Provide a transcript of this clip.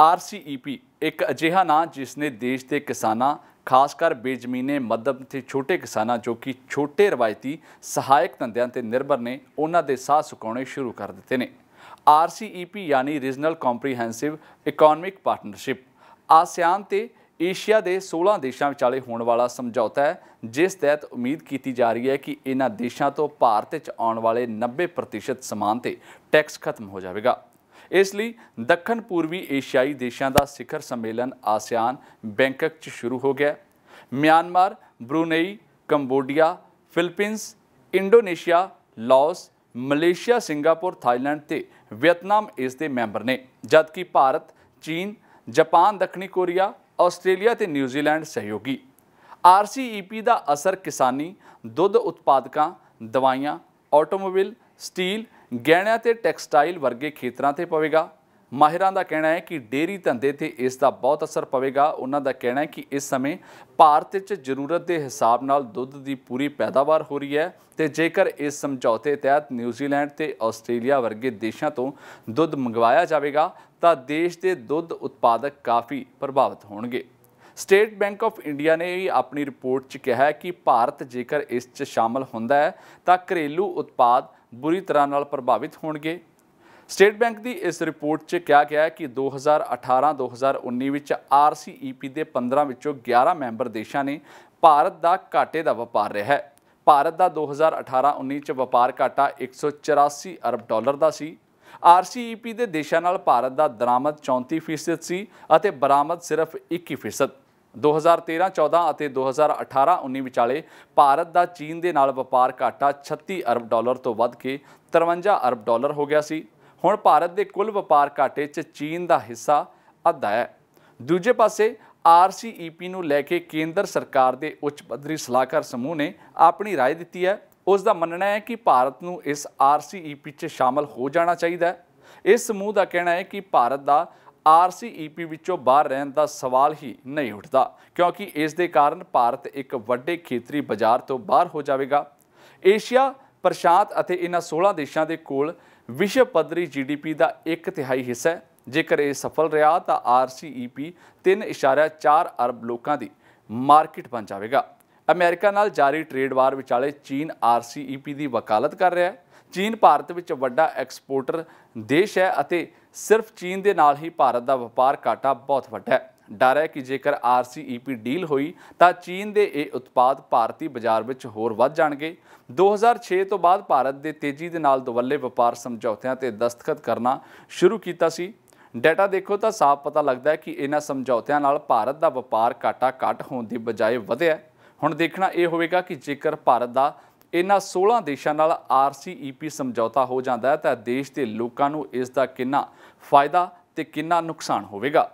RCEP ਇੱਕ ਅਜਿਹਾ ਨਾਂ ਜਿਸ ਨੇ ਦੇਸ਼ ਦੇ ਕਿਸਾਨਾਂ ਖਾਸ ਕਰ ਬੇਜ਼ਮੀਨੇ ਮੱਧਮ ਤੇ ਛੋਟੇ ਕਿਸਾਨਾਂ ਜੋ ਕਿ ਛੋਟੇ ਰਵਾਇਤੀ ਸਹਾਇਕ ਧੰਦਿਆਂ ਤੇ ਨਿਰਭਰ ਨੇ ਉਹਨਾਂ ਦੇ ਸਾਹ ਸੁਕਾਉਣੇ ਸ਼ੁਰੂ ਕਰ ਦਿੱਤੇ ਨੇ RCEP ਯਾਨੀ regional comprehensive economic partnership ASEAN ਤੇ ਏਸ਼ੀਆ ਦੇ 16 ਦੇਸ਼ਾਂ ਵਿਚਾਲੇ ਹੋਣ ਵਾਲਾ ਸਮਝੌਤਾ ਹੈ ਜਿਸ ਤਹਿਤ ਉਮੀਦ ਕੀਤੀ ਜਾ ਰਹੀ ਹੈ ਕਿ ਇਹਨਾਂ ਦੇਸ਼ਾਂ ਤੋਂ ਭਾਰਤ ਵਿੱਚ ਆਉਣ ਵਾਲੇ 90% ਸਮਾਨ ਤੇ ਟੈਕਸ ਖਤਮ ਹੋ ਜਾਵੇਗਾ ਇਸ ਲਈ ਦੱਖਣ ਪੂਰਬੀ ਏਸ਼ੀਆਈ ਦੇਸ਼ਾਂ ਦਾ ਸਿਖਰ ਸੰਮੇਲਨ ਆਸੀਆਨ ਬੈਂਕਾਕ 'ਚ ਸ਼ੁਰੂ ਹੋ ਗਿਆ Myanmar Brunei Cambodia Philippines Indonesia Laos Malaysia Singapore Thailand ਤੇ ਵਿਅਤਨਾਮ ਇਸ ਦੇ ਮੈਂਬਰ ਨੇ ਜਦਕਿ ਭਾਰਤ ਚੀਨ ਜਾਪਾਨ ਦੱਖਣੀ ਕੋਰੀਆ ਆਸਟ੍ਰੇਲੀਆ ਤੇ ਨਿਊਜ਼ੀਲੈਂਡ ਸਹਿਯੋਗੀ RCEP ਦਾ ਅਸਰ ਕਿਸਾਨੀ ਦੁੱਧ ਉਤਪਾਦਕਾਂ ਦਵਾਈਆਂ ਆਟੋਮੋਬਾਈਲ ਸਟੀਲ ਗਹਿਣਿਆਂ ਤੇ ਟੈਕਸਟਾਈਲ ਵਰਗੇ ਖੇਤਰਾਂ ਤੇ ਪਵੇਗਾ ਮਾਹਿਰਾਂ ਦਾ ਕਹਿਣਾ ਹੈ ਕਿ ਡੇਰੀ ਧੰਦੇ ਤੇ ਇਸ ਦਾ ਬਹੁਤ ਅਸਰ ਪਵੇਗਾ ਉਹਨਾਂ ਦਾ ਕਹਿਣਾ ਹੈ ਕਿ ਇਸ ਸਮੇਂ ਭਾਰਤ ਵਿੱਚ ਜ਼ਰੂਰਤ ਦੇ ਹਿਸਾਬ ਨਾਲ ਦੁੱਧ ਦੀ ਪੂਰੀ ਪੈਦਾਵਾਰ ਹੋ ਰਹੀ ਹੈ ਤੇ ਜੇਕਰ ਇਸ ਸਮਝੌਤੇ ਤਹਿਤ ਨਿਊਜ਼ੀਲੈਂਡ ਤੇ ਆਸਟ੍ਰੇਲੀਆ ਵਰਗੇ ਦੇਸ਼ਾਂ ਤੋਂ ਦੁੱਧ ਮੰਗਵਾਇਆ ਜਾਵੇਗਾ ਤਾਂ ਦੇਸ਼ ਦੇ ਦੁੱਧ ਉਤਪਾਦਕ ਕਾਫੀ ਪ੍ਰਭਾਵਿਤ ਹੋਣਗੇ ਸਟੇਟ ਬੈਂਕ ਆਫ ਇੰਡੀਆ ਨੇ ਵੀ ਆਪਣੀ ਰਿਪੋਰਟ 'ਚ ਕਿਹਾ ਹੈ ਕਿ ਭਾਰਤ ਜੇਕਰ ਇਸ 'ਚ ਸ਼ਾਮਲ ਹੁੰਦਾ ਹੈ ਤਾਂ ਘਰੇਲੂ ਉਤਪਾਦ ਬੁਰੀ ਤਰ੍ਹਾਂ ਨਾਲ ਪ੍ਰਭਾਵਿਤ ਹੋਣਗੇ ਸਟੇਟ ਬੈਂਕ ਦੀ ਇਸ ਰਿਪੋਰਟ 'ਚ ਕਿਹਾ ਗਿਆ ਹੈ ਕਿ 2018-2019 ਵਿੱਚ ਆਰਸੀਈਪੀ e ਦੇ 15 ਵਿੱਚੋਂ 11 ਮੈਂਬਰ ਦੇਸ਼ਾਂ ਨੇ ਭਾਰਤ ਦਾ ਘਾਟੇ ਦਾ ਵਪਾਰ ਰਿਹਾ ਹੈ ਭਾਰਤ ਦਾ 2018-19 ਚ ਵਪਾਰ ਘਾਟਾ 184 ਅਰਬ ਡਾਲਰ ਦਾ ਸੀ ਆਰਸੀਈਪੀ e ਦੇ ਦੇਸ਼ਾਂ ਨਾਲ ਭਾਰਤ ਦਾ ਦਰਾਮਦ 34% ਸੀ ਅਤੇ ਬਰਾਮਦ ਸਿਰਫ 21% 2013-14 ਅਤੇ 2018-19 ਵਿਚਾਲੇ ਭਾਰਤ ਦਾ ਚੀਨ ਦੇ ਨਾਲ ਵਪਾਰ ਘਾਟਾ 36 ਅਰਬ ਡਾਲਰ ਤੋਂ ਵੱਧ ਕੇ 53 ਅਰਬ ਡਾਲਰ ਹੋ ਗਿਆ ਸੀ ਹੁਣ ਭਾਰਤ ਦੇ ਕੁੱਲ ਵਪਾਰ ਘਾਟੇ 'ਚ ਚੀਨ ਦਾ ਹਿੱਸਾ ਅੱਧਾ ਹੈ ਦੂਜੇ ਪਾਸੇ ਆਰਸੀਈਪੀ ਨੂੰ ਲੈ ਕੇ ਕੇਂਦਰ ਸਰਕਾਰ ਦੇ ਉੱਚ ਪੱਧਰੀ ਸਲਾਹਕਾਰ ਸਮੂਹ ਨੇ ਆਪਣੀ رائے ਦਿੱਤੀ ਹੈ ਉਸ ਦਾ ਮੰਨਣਾ ਹੈ ਕਿ ਭਾਰਤ ਨੂੰ ਇਸ ਆਰਸੀਈਪੀ 'ਚ ਸ਼ਾਮਲ ਹੋ ਜਾਣਾ ਚਾਹੀਦਾ ਹੈ ਇਸ ਸਮੂਹ ਦਾ ਕਹਿਣਾ ਹੈ ਕਿ ਭਾਰਤ ਦਾ ਆਰਸੀਈਪੀ ਵਿੱਚੋਂ ਬਾਹਰ ਰਹਿਣ ਦਾ ਸਵਾਲ ਹੀ ਨਹੀਂ ਉੱਠਦਾ ਕਿਉਂਕਿ ਇਸ ਦੇ ਕਾਰਨ ਭਾਰਤ ਇੱਕ ਵੱਡੇ ਖੇਤਰੀ ਬਾਜ਼ਾਰ ਤੋਂ ਬਾਹਰ ਹੋ ਜਾਵੇਗਾ ਏਸ਼ੀਆ ਪ੍ਰਸ਼ਾਂਤ ਅਤੇ ਇਹਨਾਂ 16 ਦੇਸ਼ਾਂ ਦੇ ਕੋਲ ਵਿਸ਼ਵ ਪੱਧਰੀ ਜੀਡੀਪੀ ਦਾ 1 ਤਿਹਾਈ ਹਿੱਸਾ ਹੈ ਜੇਕਰ ਇਹ ਸਫਲ ਰਿਹਾ ਤਾਂ ਆਰਸੀਈਪੀ 3.4 ਅਰਬ ਲੋਕਾਂ ਦੀ ਮਾਰਕੀਟ ਬਣ ਜਾਵੇਗਾ ਅਮਰੀਕਾ ਨਾਲ ਜਾਰੀ ਟ੍ਰੇਡ ਵਾਰ ਵਿਚਾਲੇ ਚੀਨ ਆਰਸੀਈਪੀ ਦੀ ਵਕਾਲਤ ਕਰ ਰਿਹਾ ਹੈ ਚੀਨ ਭਾਰਤ ਵਿੱਚ ਵੱਡਾ ਐਕਸਪੋਰਟਰ ਦੇਸ਼ ਹੈ ਅਤੇ ਸਿਰਫ ਚੀਨ ਦੇ ਨਾਲ ਹੀ ਭਾਰਤ ਦਾ ਵਪਾਰ ਘਾਟਾ ਬਹੁਤ ਵੱਡਾ ਹੈ ਡਰ ਹੈ ਕਿ ਜੇਕਰ ਆਰਸੀਈਪੀ ਡੀਲ ਹੋਈ ਤਾਂ ਚੀਨ ਦੇ ਇਹ ਉਤਪਾਦ ਭਾਰਤੀ ਬਾਜ਼ਾਰ ਵਿੱਚ ਹੋਰ ਵੱਧ ਜਾਣਗੇ 2006 ਤੋਂ ਬਾਅਦ ਭਾਰਤ ਦੇ ਤੇਜ਼ੀ ਦੇ ਨਾਲ ਦੁਵੱਲੇ ਵਪਾਰ ਸਮਝੌਤਿਆਂ ਤੇ ਦਸਤਖਤ ਕਰਨਾ ਸ਼ੁਰੂ ਕੀਤਾ ਸੀ ਡਾਟਾ ਦੇਖੋ ਤਾਂ ਸਾਫ਼ ਪਤਾ ਲੱਗਦਾ ਹੈ ਕਿ ਇਹਨਾਂ ਸਮਝੌਤਿਆਂ ਨਾਲ ਭਾਰਤ ਦਾ ਵਪਾਰ ਘਾਟਾ ਘਟ ਹੋਣ ਦੀ ਬਜਾਏ ਵਧਿਆ ਹੁਣ ਦੇਖਣਾ ਇਹ ਹੋਵੇਗਾ ਕਿ ਜੇਕਰ ਭਾਰਤ ਦਾ ਇਹਨਾਂ 16 ਦੇਸ਼ਾਂ ਨਾਲ ਆਰਸੀਈਪੀ ਸਮਝੌਤਾ ਹੋ ਜਾਂਦਾ ਹੈ ਤਾਂ ਦੇਸ਼ ਦੇ ਲੋਕਾਂ ਨੂੰ ਇਸ ਦਾ ਕਿੰਨਾ ਫਾਇਦਾ ਤੇ ਕਿੰਨਾ ਨੁਕਸਾਨ ਹੋਵੇਗਾ